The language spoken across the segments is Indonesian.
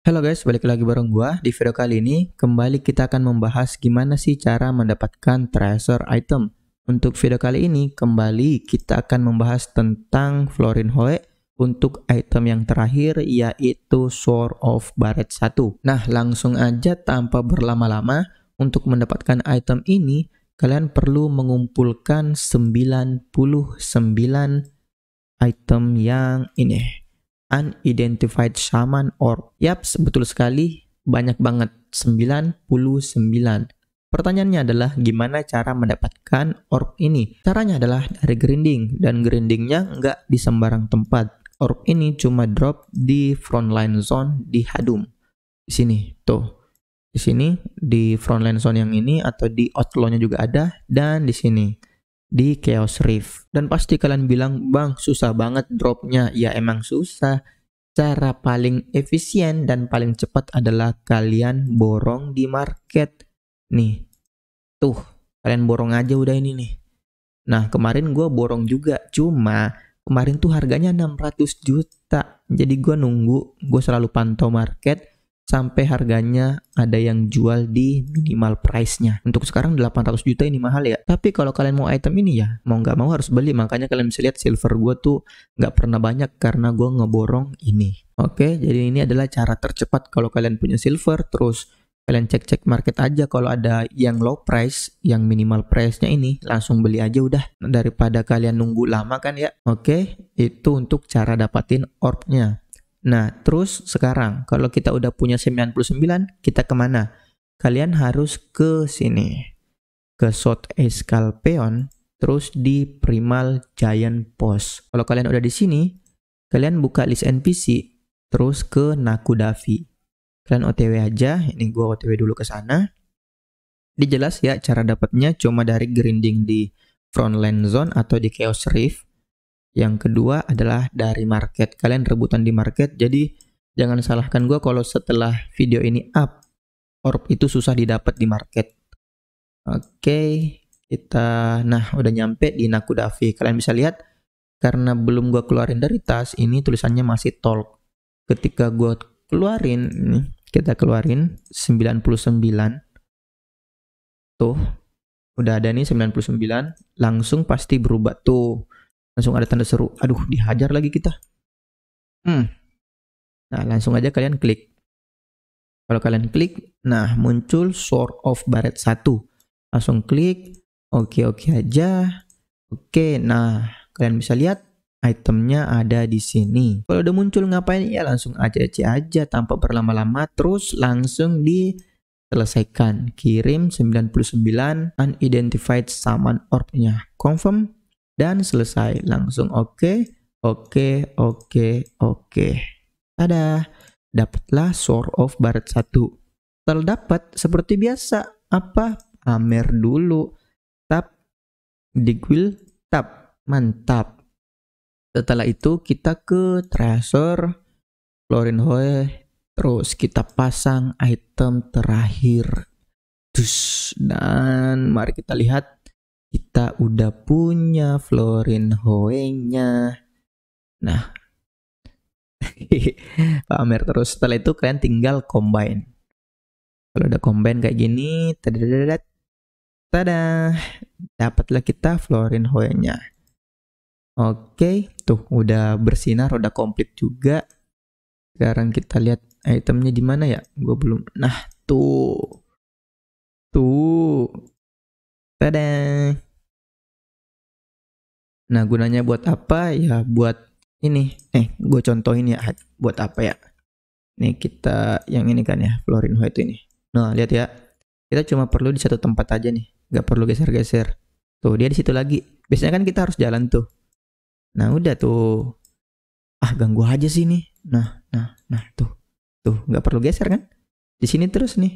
Halo guys, balik lagi bareng gua. Di video kali ini, kembali kita akan membahas gimana sih cara mendapatkan treasure item. Untuk video kali ini, kembali kita akan membahas tentang Florin Hoe untuk item yang terakhir yaitu Sword of Barret 1. Nah, langsung aja tanpa berlama-lama, untuk mendapatkan item ini, kalian perlu mengumpulkan 99 item yang ini unidentified shaman orb. Yaps, betul sekali, banyak banget, 99. Pertanyaannya adalah gimana cara mendapatkan orb ini? Caranya adalah dari grinding, dan grindingnya nggak di sembarang tempat. Orb ini cuma drop di frontline zone di Hadum. Di sini, tuh. Di sini, di frontline zone yang ini, atau di outlaw-nya juga ada, dan di sini di Chaos Rift. Dan pasti kalian bilang, bang susah banget dropnya. Ya emang susah. Cara paling efisien dan paling cepat adalah kalian borong di market. Nih, tuh kalian borong aja udah ini nih. Nah kemarin gue borong juga, cuma kemarin tuh harganya 600 juta. Jadi gue nunggu, gue selalu pantau market sampai harganya ada yang jual di minimal price-nya. Untuk sekarang 800 juta ini mahal ya. Tapi kalau kalian mau item ini ya, mau nggak mau harus beli. Makanya kalian bisa lihat silver gue tuh nggak pernah banyak karena gue ngeborong ini. Oke, jadi ini adalah cara tercepat kalau kalian punya silver. Terus kalian cek-cek market aja kalau ada yang low price, yang minimal price-nya ini langsung beli aja udah daripada kalian nunggu lama kan ya. Oke, itu untuk cara dapatin orb-nya. Nah, terus sekarang kalau kita udah punya 99, kita kemana? Kalian harus ke sini. Ke South escalpeon, terus di Primal Giant Post. Kalau kalian udah di sini, kalian buka list NPC, terus ke Nakudavi. Kalian OTW aja, ini gua OTW dulu ke sana. Dijelas ya cara dapatnya cuma dari grinding di frontline zone atau di Chaos Rift yang kedua adalah dari market. Kalian rebutan di market, jadi jangan salahkan gue kalau setelah video ini up, orb itu susah didapat di market. Oke, okay, kita nah udah nyampe di Nakudafi. Kalian bisa lihat karena belum gue keluarin dari tas, ini tulisannya masih talk. Ketika gue keluarin, nih, kita keluarin 99. Tuh, udah ada nih 99, langsung pasti berubah tuh langsung ada tanda seru aduh dihajar lagi kita hmm. nah langsung aja kalian klik kalau kalian klik nah muncul sword of baret 1 langsung klik oke oke aja oke nah kalian bisa lihat itemnya ada di sini kalau udah muncul ngapain ya langsung aja aja, aja tanpa berlama-lama terus langsung di selesaikan kirim 99 unidentified summon orb confirm dan selesai langsung oke, oke, oke, oke. ada dapatlah Sword of Barat satu Terdapat seperti biasa apa? amer dulu. Tap digwil tap. Mantap. Setelah itu kita ke Treasure hoe terus kita pasang item terakhir. Dus dan mari kita lihat kita udah punya Florin Hoenya. Nah, pamer terus. Setelah itu kalian tinggal combine. Kalau udah combine kayak gini, tada tada, dapatlah kita Florin Hoenya. Oke, tuh udah bersinar, udah komplit juga. Sekarang kita lihat itemnya di mana ya? Gue belum. Nah, tuh Tada. Nah, gunanya buat apa? Ya buat ini. Eh, gue contohin ya buat apa ya. Nih kita yang ini kan ya, Florin White ini. Nah, lihat ya. Kita cuma perlu di satu tempat aja nih. Gak perlu geser-geser. Tuh, dia di situ lagi. Biasanya kan kita harus jalan tuh. Nah, udah tuh. Ah, ganggu aja sih nih. Nah, nah, nah, tuh. Tuh, gak perlu geser kan? Di sini terus nih.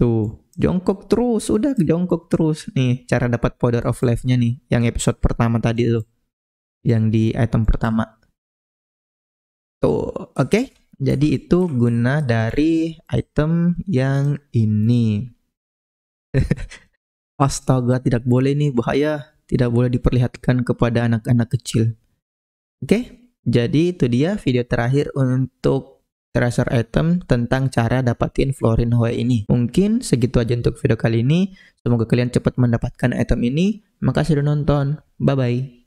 Tuh, jongkok terus udah jongkok terus nih cara dapat powder of life-nya nih yang episode pertama tadi tuh yang di item pertama tuh oke okay? jadi itu guna dari item yang ini astaga tidak boleh nih bahaya tidak boleh diperlihatkan kepada anak-anak kecil oke okay? jadi itu dia video terakhir untuk tracer item tentang cara dapatin Florin Hoe ini. Mungkin segitu aja untuk video kali ini. Semoga kalian cepat mendapatkan item ini. Makasih udah nonton. Bye-bye.